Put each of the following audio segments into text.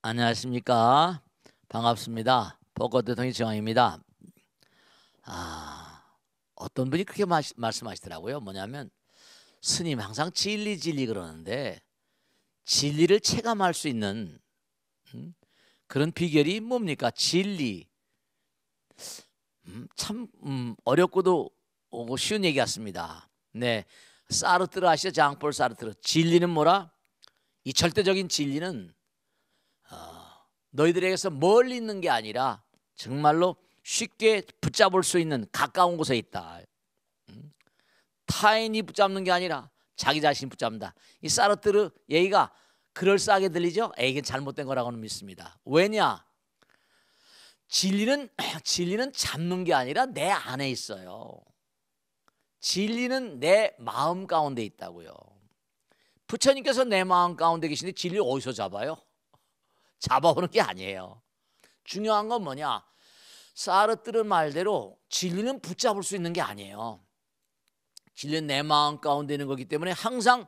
안녕하십니까 반갑습니다 벚꽃대통령 정황입니다 아 어떤 분이 그렇게 마시, 말씀하시더라고요 뭐냐면 스님 항상 진리 진리 그러는데 진리를 체감할 수 있는 음? 그런 비결이 뭡니까 진리 음, 참 음, 어렵고도 쉬운 얘기 같습니다 네 사르트르 아시죠 장폴 사르트르 진리는 뭐라 이 절대적인 진리는 너희들에게서 멀리 있는 게 아니라 정말로 쉽게 붙잡을 수 있는 가까운 곳에 있다. 음? 타인이 붙잡는 게 아니라 자기 자신 이 붙잡는다. 이 사르트르 얘기가 그럴싸하게 들리죠? 에이게 잘못된 거라고는 믿습니다. 왜냐? 진리는 진리는 잡는 게 아니라 내 안에 있어요. 진리는 내 마음 가운데 있다고요. 부처님께서 내 마음 가운데 계신데 진리 어디서 잡아요? 잡아오는 게 아니에요. 중요한 건 뭐냐? 사르뜨르 말대로 진리는 붙잡을 수 있는 게 아니에요. 진리는 내 마음 가운데 있는 거기 때문에 항상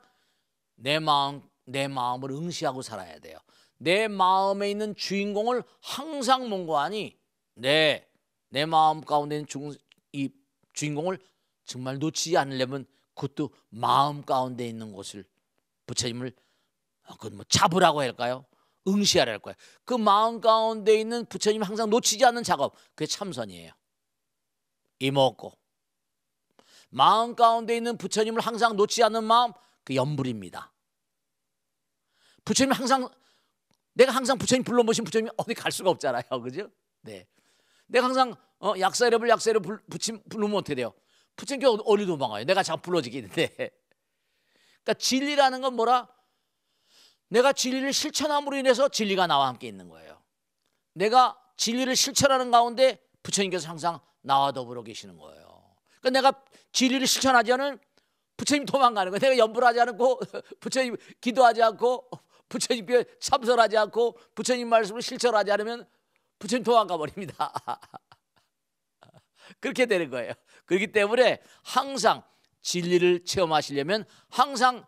내 마음 내 마음을 응시하고 살아야 돼요. 내 마음에 있는 주인공을 항상 몽고하니 네, 내 마음 가운데 있는 중, 이 주인공을 정말 놓치지 않으려면 그것도 마음 가운데 있는 것을 부처님을 어, 그뭐 잡으라고 할까요? 응시하라 할 거야. 그 마음 가운데 있는 부처님 항상 놓치지 않는 작업. 그게 참선이에요. 이먹고. 마음 가운데 있는 부처님을 항상 놓치지 않는 마음, 그 염불입니다. 부처님 항상 내가 항상 부처님 불러보신 부처님 어디 갈 수가 없잖아요, 그죠? 네. 내가 항상 어, 약사 이름 약사 이름 부침 부르면 어떻게 돼요? 부처님께 어디 도망가요? 내가 자 불러지겠는데. 그러니까 진리라는 건 뭐라? 내가 진리를 실천함으로 인해서 진리가 나와 함께 있는 거예요. 내가 진리를 실천하는 가운데 부처님께서 항상 나와 더불어 계시는 거예요. 그러니까 내가 진리를 실천하지 않은 부처님 도망가는 거예요. 내가 염불하지 않고 부처님 기도하지 않고 부처님께 참선하지 않고 부처님 말씀을 실천하지 않으면 부처님 도망가 버립니다. 그렇게 되는 거예요. 그렇기 때문에 항상 진리를 체험하시려면 항상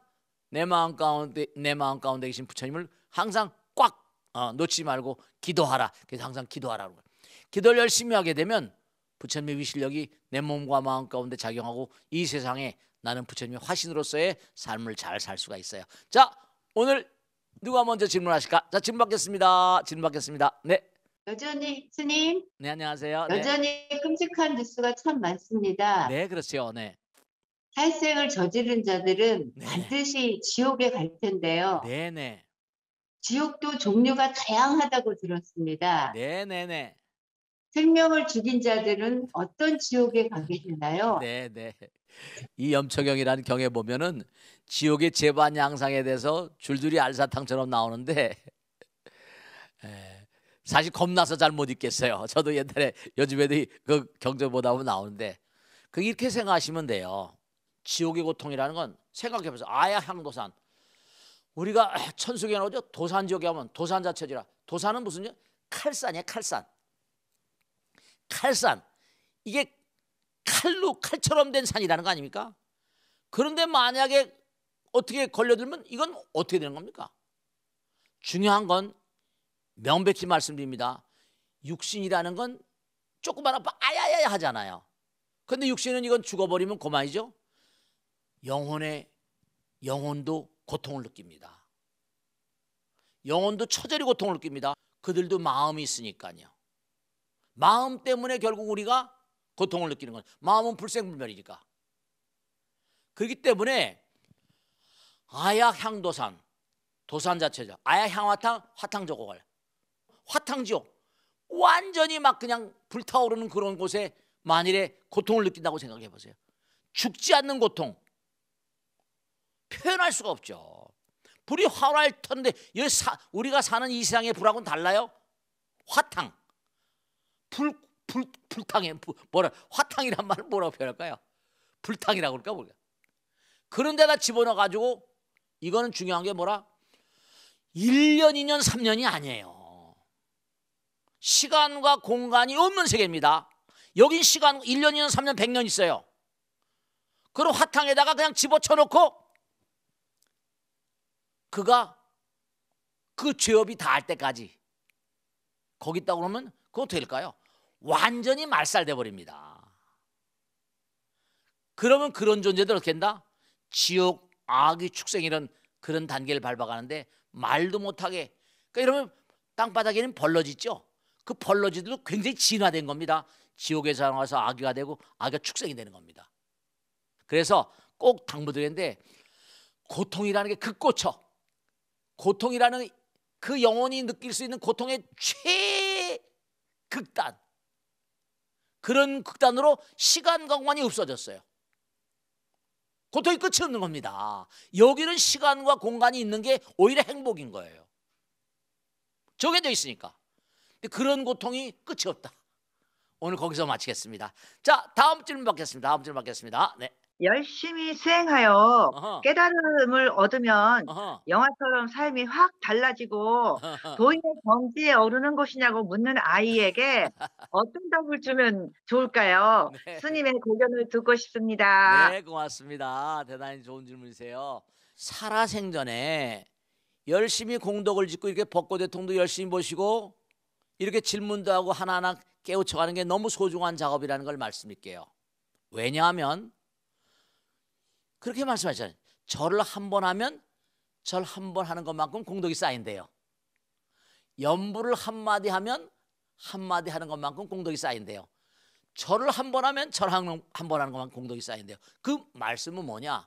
내 마음 가운데 내 마음 가운데 계신 부처님을 항상 꽉 어, 놓지 말고 기도하라. 그래서 항상 기도하라고. 기도를 열심히 하게 되면 부처님의 위실력이 내 몸과 마음 가운데 작용하고 이 세상에 나는 부처님의 화신으로서의 삶을 잘 살 수가 있어요. 자, 오늘 누가 먼저 질문하실까? 자, 질문 받겠습니다. 질문 받겠습니다. 네. 여전히 스님. 네, 안녕하세요. 네. 여전히 네. 끔찍한 뉴스가 참 많습니다. 네, 그렇죠. 네. 살생을 저지른 자들은 네. 반드시 지옥에 갈 텐데요. 네네. 지옥도 종류가 다양하다고 들었습니다. 네네네. 생명을 죽인 자들은 어떤 지옥에 가게 되나요? 네네. 이 염초경이라는 경에 보면은 지옥의 재반 양상에 대해서 줄줄이 알사탕처럼 나오는데 에, 사실 겁나서 잘못 읽겠어요. 저도 옛날에 요즘에도 그 경전 보다 보면 나오는데 그 이렇게 생각하시면 돼요. 지옥의 고통이라는 건 생각해보세요. 아야 향도산. 우리가 천수경에 나오죠. 도산 지옥에 하면 도산 자체지라. 도산은 무슨 요 칼산이야 칼산. 칼산. 이게 칼로 칼처럼 된 산이라는 거 아닙니까? 그런데 만약에 어떻게 걸려들면 이건 어떻게 되는 겁니까? 중요한 건 명백히 말씀드립니다. 육신이라는 건 조그마한 아야야야 하잖아요. 근데 육신은 이건 죽어버리면 고만이죠. 영혼의 영혼도 고통을 느낍니다. 영혼도 처절히 고통을 느낍니다. 그들도 마음이 있으니까요. 마음 때문에 결국 우리가 고통을 느끼는 거 마음은 불생불멸이니까. 그렇기 때문에 아약 향도산 도산 자체죠. 아약 향화탕 화탕 저고갈 화탕 지옥 완전히 막 그냥 불타오르는 그런 곳에 만일에 고통을 느낀다고 생각해 보세요. 죽지 않는 고통, 표현할 수가 없죠. 불이 활활 턴데 여기 사, 우리가 사는 이 세상의 불하고는 달라요. 화탕. 불, 불, 불탕에 뭐라 화탕이란 말을 뭐라고 표현할까요? 불탕이라고 그까모르 그런 데다 집어넣어 가지고 이거는 중요한 게 뭐라? 1년, 2년, 3년이 아니에요. 시간과 공간이 없는 세계입니다. 여긴 시간 1년, 2년, 3년, 100년 있어요. 그럼 화탕에다가 그냥 집어쳐 놓고 그가 그 죄업이 다 할 때까지 거기 있다 그러면 그거 될까요? 완전히 말살돼 버립니다. 그러면 그런 존재들 어떻게 된다? 지옥, 악의 축생 이런 그런 단계를 밟아가는데 말도 못하게 그러니까 이러면 땅바닥에는 벌러지죠. 그 벌러지들도 굉장히 진화된 겁니다. 지옥에서 나와서 악귀가 되고 악귀가 축생이 되는 겁니다. 그래서 꼭 당부드리는데 고통이라는 게 극고쳐 그 고통이라는 그 영혼이 느낄 수 있는 고통의 최극단 그런 극단으로 시간과 공간이 없어졌어요. 고통이 끝이 없는 겁니다. 여기는 시간과 공간이 있는 게 오히려 행복인 거예요. 정해져 있으니까. 그런 고통이 끝이 없다. 오늘 거기서 마치겠습니다. 자, 다음 질문 받겠습니다. 다음 질문 받겠습니다. 네. 열심히 수행하여 아하. 깨달음을 얻으면 아하. 영화처럼 삶이 확 달라지고 도인의 경지에 오르는 것이냐고 묻는 아이에게 어떤 답을 주면 좋을까요? 네. 스님의 고견을 듣고 싶습니다. 네, 고맙습니다. 대단히 좋은 질문이세요. 살아생전에 열심히 공덕을 짓고 이렇게 벚꽃대통도 열심히 보시고 이렇게 질문도 하고 하나하나 깨우쳐가는 게 너무 소중한 작업이라는 걸 말씀드릴게요. 왜냐하면 그렇게 말씀하셨잖요 절을 한 번 하면 절 한 번 하는 것만큼 공덕이 쌓인대요. 연부를 한마디 하면 한마디 하는 것만큼 공덕이 쌓인대요. 절을 한 번 하면 절 한 번 하는 것만큼 공덕이 쌓인대요. 그 말씀은 뭐냐?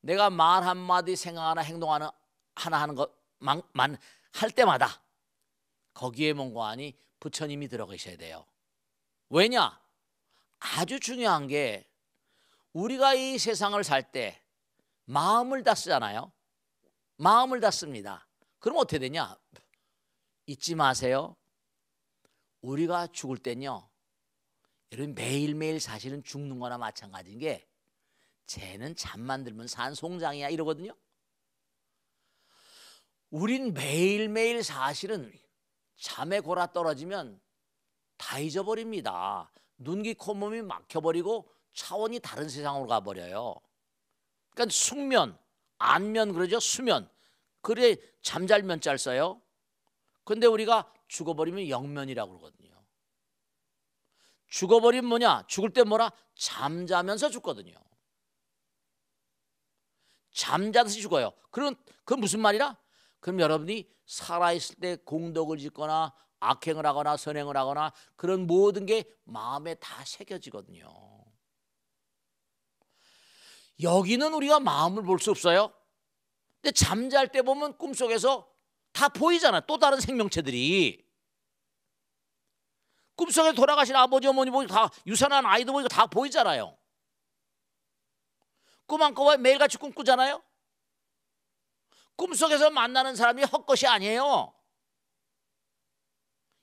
내가 말 한마디 생각하나 행동하나 하나 하는 것만 할 때마다 거기에 뭔가 아니 부처님이 들어가셔야 돼요. 왜냐? 아주 중요한 게 우리가 이 세상을 살 때 마음을 다쓰잖아요. 마음을 다씁니다. 그럼 어떻게 되냐? 잊지 마세요. 우리가 죽을 때는요. 여러분 매일매일 사실은 죽는 거나 마찬가지인 게 쟤는 잠만 들면 산송장이야 이러거든요. 우린 매일매일 사실은 잠에 골아 떨어지면 다 잊어버립니다. 눈, 귀, 코, 몸이 막혀버리고 차원이 다른 세상으로 가버려요. 그러니까 숙면, 안면 그러죠. 수면. 그래 잠잘면 짤 써요. 근데 우리가 죽어버리면 영면이라고 그러거든요. 죽어버리면 뭐냐? 죽을 때 뭐라? 잠자면서 죽거든요. 잠자듯이 죽어요. 그럼 그 무슨 말이라? 그럼 여러분이 살아있을 때 공덕을 짓거나 악행을 하거나 선행을 하거나 그런 모든 게 마음에 다 새겨지거든요. 여기는 우리가 마음을 볼 수 없어요. 근데 잠잘 때 보면 꿈속에서 다 보이잖아. 또 다른 생명체들이. 꿈속에 돌아가신 아버지 어머니 보고 다 유산한 아이도 보고 다 보이잖아요. 꿈 안꿔봐 매일같이 꿈꾸잖아요. 꿈속에서 만나는 사람이 헛것이 아니에요.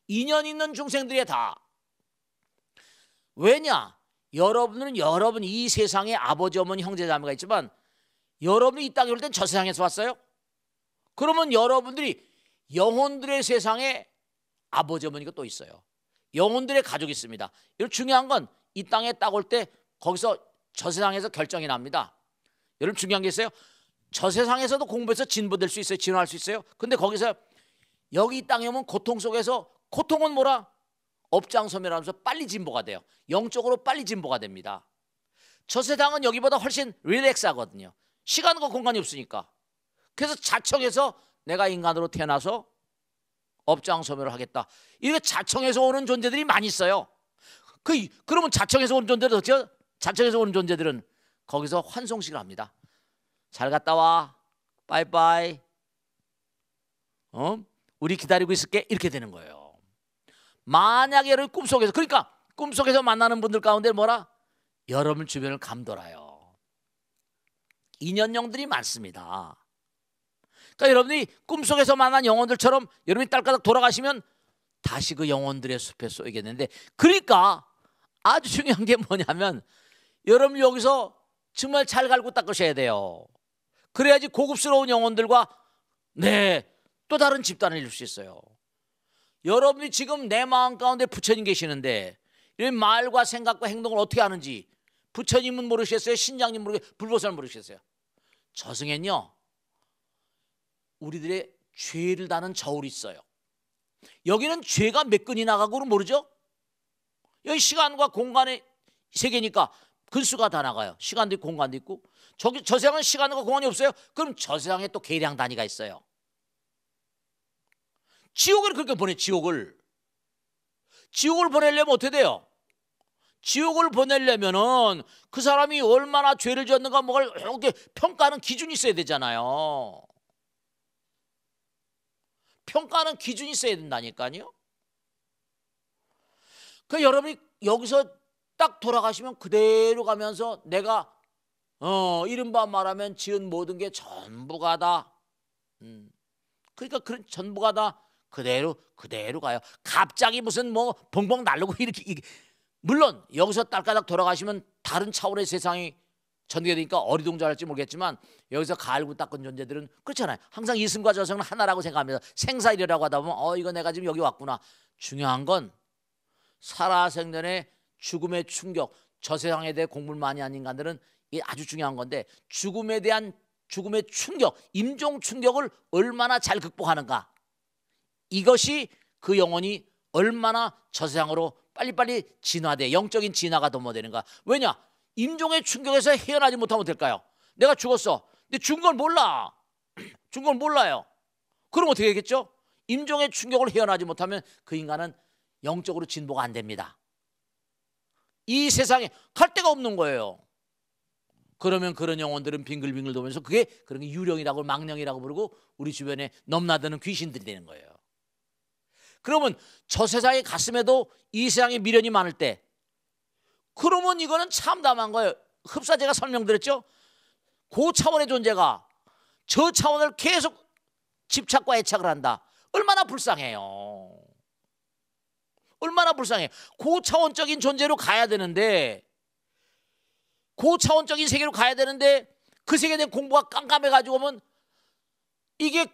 인연 있는 중생들이 다. 왜냐? 여러분은 여러분 이 세상에 아버지 어머니 형제 자매가 있지만 여러분이 이 땅에 올땐저 세상에서 왔어요. 그러면 여러분들이 영혼들의 세상에 아버지 어머니가 또 있어요. 영혼들의 가족이 있습니다. 이 중요한 건 이 땅에 딱 올 때 거기서 저 세상에서 결정이 납니다. 여러분 중요한 게 있어요. 저 세상에서도 공부해서 진보될 수 있어요. 진화할 수 있어요. 근데 거기서 여기 이 땅에 오면 고통 속에서 고통은 뭐라? 업장 소멸하면서 빨리 진보가 돼요. 영적으로 빨리 진보가 됩니다. 저세상은 여기보다 훨씬 릴렉스하거든요. 시간과 공간이 없으니까. 그래서 자청해서 내가 인간으로 태어나서 업장 소멸을 하겠다. 이게 자청해서 오는 존재들이 많이 있어요. 그 그러면 자청해서 오는 존재들은 어때요? 자청해서 오는 존재들은 거기서 환송식을 합니다. 잘 갔다 와. 빠이빠이. 어? 우리 기다리고 있을게. 이렇게 되는 거예요. 만약에를 꿈속에서 그러니까 꿈속에서 만나는 분들 가운데 뭐라 여러분 주변을 감돌아요. 인연령들이 많습니다. 그러니까 여러분이 꿈속에서 만난 영혼들처럼 여러분이 딸가닥 돌아가시면 다시 그 영혼들의 숲에 쏘이겠는데 그러니까 아주 중요한 게 뭐냐면 여러분 여기서 정말 잘 갈고 닦으셔야 돼요. 그래야지 고급스러운 영혼들과 네또 다른 집단을 이룰 수 있어요. 여러분이 지금 내 마음 가운데 부처님 계시는데 이런 말과 생각과 행동을 어떻게 하는지 부처님은 모르시겠어요? 신장님 모르게 불보살 모르시겠어요? 저승엔요 우리들의 죄를 다는 저울이 있어요. 여기는 죄가 몇 근이 나가고 모르죠? 여기 시간과 공간의 세계니까 근수가 다 나가요. 시간도 있고 공간도 있고. 저기 저 세상은 시간과 공간이 없어요. 그럼 저 세상에 또 계량 단위가 있어요. 지옥을 그렇게 보내 지옥을 지옥을 보내려면 어떻게 돼요? 지옥을 보내려면은 그 사람이 얼마나 죄를 지었는가 뭐 이렇게 평가하는 기준이 있어야 되잖아요. 평가하는 기준이 있어야 된다니까요. 그 여러분이 여기서 딱 돌아가시면 그대로 가면서 내가 어 이른바 말하면 지은 모든 게 전부가 다. 음, 그러니까 그런 전부가 다 그대로 그대로 가요. 갑자기 무슨 뭐 벙벙 날르고 이렇게, 이게 물론 여기서 딸까닥 돌아가시면 다른 차원의 세상이 전개되니까 어리둥절할지 모르겠지만 여기서 갈고 닦은 존재들은 그렇잖아요. 항상 이승과 저승은 하나라고 생각합니다. 생사일이라고 하다 보면 어 이거 내가 지금 여기 왔구나. 중요한 건 살아생전의 죽음의 충격, 저 세상에 대해 공부를 많이 한 인간들은 이게 아주 중요한 건데 죽음에 대한 죽음의 충격, 임종 충격을 얼마나 잘 극복하는가. 이것이 그 영혼이 얼마나 저 세상으로 빨리빨리 진화돼 영적인 진화가 도모되는가 왜냐 임종의 충격에서 헤어나지 못하면 될까요 내가 죽었어 근데 죽은 걸 몰라 죽은 걸 몰라요 그럼 어떻게 되겠죠 임종의 충격을 헤어나지 못하면 그 인간은 영적으로 진보가 안 됩니다 이 세상에 갈 데가 없는 거예요 그러면 그런 영혼들은 빙글빙글 도면서 그게 그런 게 유령이라고 망령이라고 부르고 우리 주변에 넘나드는 귀신들이 되는 거예요 그러면 저세상에 가슴에도 이세상에 미련이 많을 때 그러면 이거는 참담한 거예요. 흡사제가 설명드렸죠. 고그 차원의 존재가 저 차원을 계속 집착과 애착을 한다. 얼마나 불쌍해요. 얼마나 불쌍해. 고차원적인 존재로 가야 되는데 고차원적인 세계로 가야 되는데 그 세계에 대한 공부가 깜깜해 가지고 오면 이게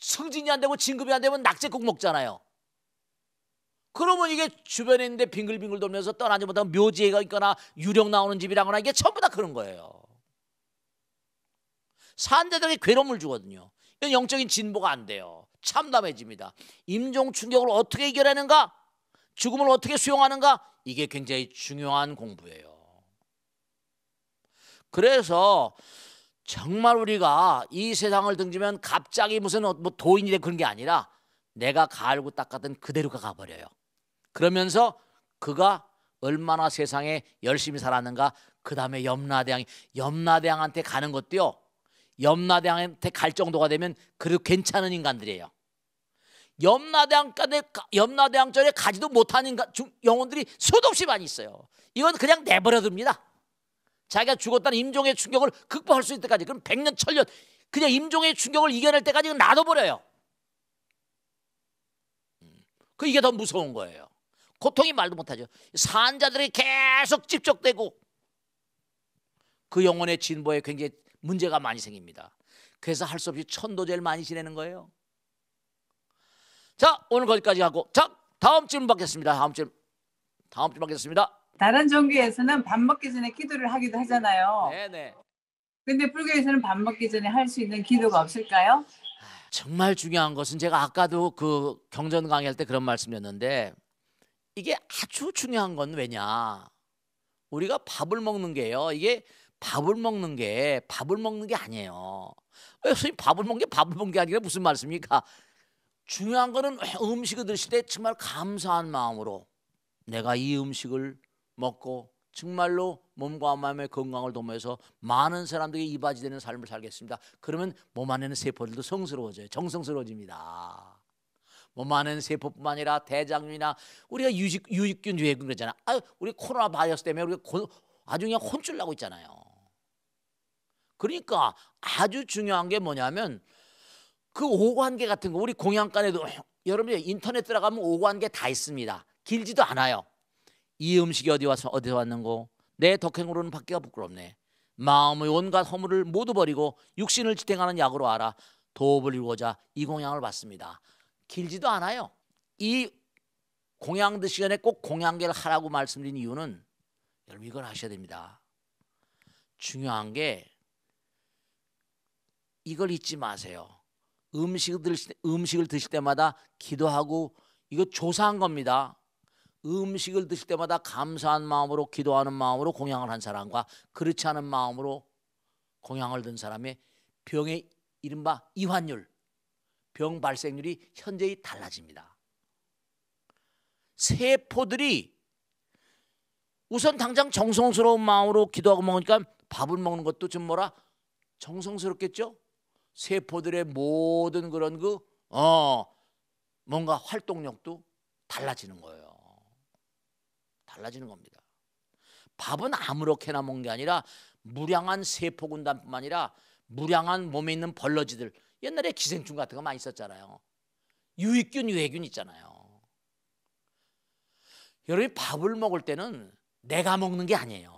승진이 안 되고 진급이 안 되면 낙제국 먹잖아요. 그러면 이게 주변에 있는데 빙글빙글 돌면서 떠나지 못하고 묘지가 있거나 유령 나오는 집이라거나 이게 전부 다 그런 거예요. 산자들에게 괴로움을 주거든요. 이건 영적인 진보가 안 돼요. 참담해집니다. 임종 충격을 어떻게 이겨내는가? 죽음을 어떻게 수용하는가? 이게 굉장히 중요한 공부예요. 그래서 정말 우리가 이 세상을 등지면 갑자기 무슨 뭐 도인이 돼 그런 게 아니라 내가 갈고 닦았던 그대로가 가버려요. 그러면서 그가 얼마나 세상에 열심히 살았는가 그 다음에 염라대왕이 염라대왕한테 가는 것도요 염라대왕한테 갈 정도가 되면 그래도 괜찮은 인간들이에요 염라대왕까지 염라대왕절에 가지도 못한 인간 영혼들이 수도 없이 많이 있어요 이건 그냥 내버려둡니다 자기가 죽었다는 임종의 충격을 극복할 수 있을 때까지 그럼 백년 천년 그냥 임종의 충격을 이겨낼 때까지 놔둬버려요 그 이게 더 무서운 거예요 고통이 말도 못하죠. 산자들이 계속 집적되고 그 영혼의 진보에 굉장히 문제가 많이 생깁니다. 그래서 할 수 없이 천도제를 많이 지내는 거예요. 자 오늘 거기까지 하고 자 다음 질문 받겠습니다. 다음 질문 다음 질문 받겠습니다. 다른 종교에서는 밥 먹기 전에 기도를 하기도 하잖아요. 네네. 네. 근데 불교에서는 밥 먹기 전에 할 수 있는 기도가 없을까요? 아, 정말 중요한 것은 제가 아까도 그 경전 강의할 때 그런 말씀이었는데 이게 아주 중요한 건 왜냐? 우리가 밥을 먹는 게요. 이게 밥을 먹는 게 밥을 먹는 게 아니에요. 선생님 밥을 먹는 게 밥을 먹는 게 아니라 무슨 말씀입니까? 중요한 거는 음식을 드실 때 정말 감사한 마음으로 내가 이 음식을 먹고 정말로 몸과 마음의 건강을 도모해서 많은 사람들에게 이바지되는 삶을 살겠습니다. 그러면 몸 안에는 세포들도 성스러워져요. 정성스러워집니다. 몸안에 뭐 세포뿐만 아니라 대장균이나 우리가 유식, 유익균 유해균 그러잖아. 아, 우리 코로나 바이러스 때문에 우리가 고, 아주 그냥 혼쭐 나고 있잖아요. 그러니까 아주 중요한 게 뭐냐면 그 오관계 같은 거 우리 공양간에도 여러분 인터넷 들어가면 오관계 다 있습니다. 길지도 않아요. 이 음식이 어디 와서 어디서 왔는고 내 덕행으로는 받기가 부끄럽네. 마음의 온갖 허물을 모두 버리고 육신을 지탱하는 약으로 알아 도업을 이루고자 이 공양을 받습니다. 길지도 않아요. 이 공양드 시간에 꼭 공양계를 하라고 말씀드린 이유는 여러분 이걸 하셔야 됩니다. 중요한 게 이걸 잊지 마세요. 음식을 드실, 음식을 드실 때마다 기도하고 이거 조사한 겁니다. 음식을 드실 때마다 감사한 마음으로 기도하는 마음으로 공양을 한 사람과 그렇지 않은 마음으로 공양을 든 사람의 병의 이른바 이환율 병 발생률이 현저히 달라집니다. 세포들이 우선 당장 정성스러운 마음으로 기도하고 먹으니까 밥을 먹는 것도 좀 뭐라 정성스럽겠죠? 세포들의 모든 그런 그, 어, 뭔가 활동력도 달라지는 거예요. 달라지는 겁니다. 밥은 아무렇게나 먹는 게 아니라 무량한 세포군단뿐만 아니라 무량한 몸에 있는 벌러지들 옛날에 기생충 같은 거 많이 있었잖아요. 유익균, 유해균 있잖아요. 여러분이 밥을 먹을 때는 내가 먹는 게 아니에요.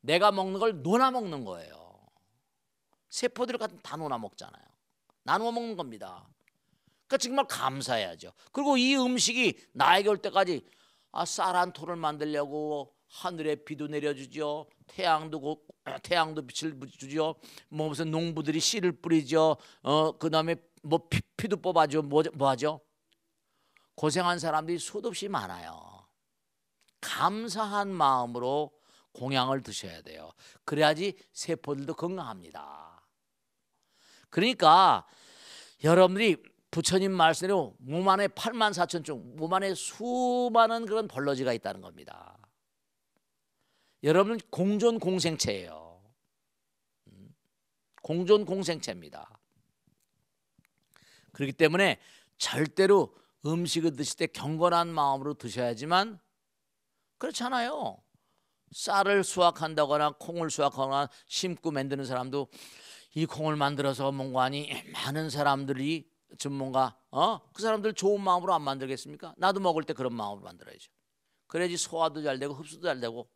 내가 먹는 걸 논아 먹는 거예요. 세포들 같은 다 논아 먹잖아요. 나누어 먹는 겁니다. 그러니까 정말 감사해야죠. 그리고 이 음식이 나에게 올 때까지 아, 쌀한 톨을 만들려고 하늘에 비도 내려주죠. 태양도 고, 아, 태양도 빛을 주죠. 뭐 무슨 농부들이 씨를 뿌리죠. 어 그다음에 뭐 피, 피도 뽑아죠. 뭐, 뭐 하죠? 고생한 사람들이 수도 없이 많아요. 감사한 마음으로 공양을 드셔야 돼요. 그래야지 세포들도 건강합니다. 그러니까 여러분들이 부처님 말씀대로 몸 안에 8만 4천 종, 몸 안에 수많은 그런 벌러지가 있다는 겁니다. 여러분 공존 공생체예요. 음. 공존 공생체입니다. 그렇기 때문에 절대로 음식을 드실 때 경건한 마음으로 드셔야지만 그렇잖아요. 쌀을 수확한다거나 콩을 수확하거나 심고 만드는 사람도 이 콩을 만들어서 뭔가 하니 많은 사람들이 좀 뭔가 어? 그 사람들 좋은 마음으로 안 만들겠습니까? 나도 먹을 때 그런 마음으로 만들어야죠. 그래야지 소화도 잘 되고 흡수도 잘 되고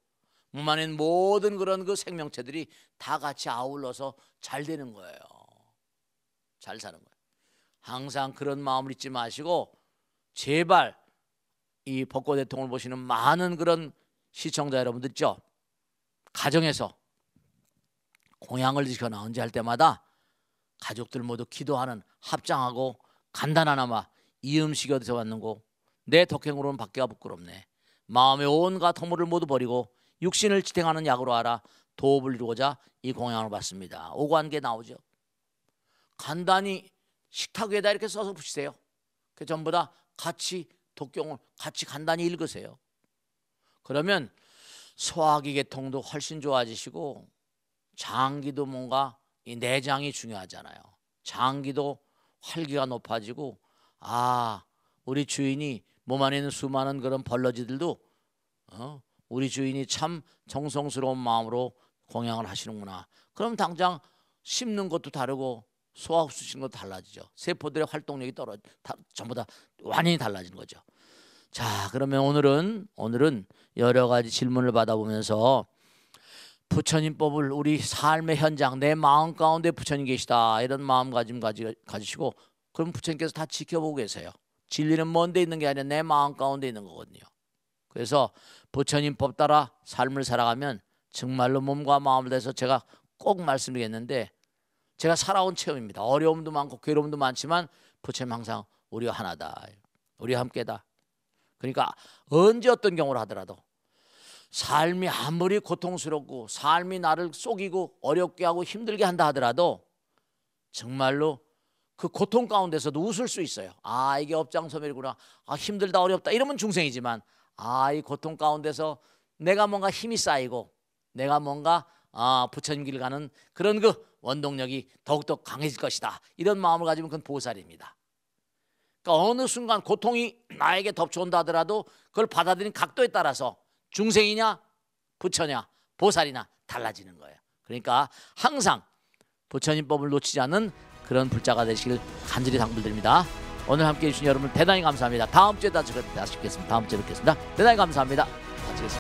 몸 안에 모든 그런 그 생명체들이 다 같이 아울러서 잘 되는 거예요. 잘 사는 거예요. 항상 그런 마음을 잊지 마시고 제발 이 벚꽃 대통을 보시는 많은 그런 시청자 여러분들 있죠. 가정에서 공양을 지거나 언제 할 때마다 가족들 모두 기도하는 합장하고 간단하나마 이음식 어디서 왔는고 내 덕행으로는 밖에가 부끄럽네. 마음의 온갖 허물을 모두 버리고 육신을 지탱하는 약으로 알아 도움을 이루고자 이 공양을 받습니다. 오관계 나오죠. 간단히 식탁 위에다 이렇게 써서 붙이세요. 그 전부 다 같이 독경을 같이 간단히 읽으세요. 그러면 소화기 계통도 훨씬 좋아지시고 장기도 뭔가 이 내장이 중요하잖아요. 장기도 활기가 높아지고 아 우리 주인이 몸 안에 있는 수많은 그런 벌러지들도 어, 우리 주인이 참 정성스러운 마음으로 공양을 하시는구나. 그럼 당장 심는 것도 다르고 소화 흡수시는 것도 달라지죠. 세포들의 활동력이 떨어 다, 전부 다 완전히 달라지는 거죠. 자, 그러면 오늘은 오늘은 여러 가지 질문을 받아보면서 부처님법을 우리 삶의 현장 내 마음 가운데 부처님 계시다 이런 마음가짐 가지, 가지시고 그럼 부처님께서 다 지켜보고 계세요. 진리는 먼데 있는 게 아니라 내 마음 가운데 있는 거거든요. 그래서 부처님법 따라 삶을 살아가면 정말로 몸과 마음을 대해서 제가 꼭 말씀드리겠는데 제가 살아온 체험입니다. 어려움도 많고 괴로움도 많지만 부처님 항상 우리와 하나다. 우리와 함께다. 그러니까 언제 어떤 경우를 하더라도 삶이 아무리 고통스럽고 삶이 나를 속이고 어렵게 하고 힘들게 한다 하더라도 정말로 그 고통 가운데서도 웃을 수 있어요. 아 이게 업장섬이구나아 힘들다 어렵다 이러면 중생이지만 아, 이 고통 가운데서 내가 뭔가 힘이 쌓이고 내가 뭔가 아, 부처님 길 가는 그런 그 원동력이 더욱더 강해질 것이다. 이런 마음을 가지면 그건 보살입니다. 그러니까 어느 순간 고통이 나에게 덮쳐온다 하더라도 그걸 받아들인 각도에 따라서 중생이냐 부처냐 보살이냐 달라지는 거예요. 그러니까 항상 부처님법을 놓치지 않는 그런 불자가 되시길 간절히 당부드립니다. 오늘 함께해 주신 여러분 대단히 감사합니다. 다음 주에 다시 뵙겠습니다. 다음 주에 뵙겠습니다. 대단히 감사합니다. 마치겠습니다.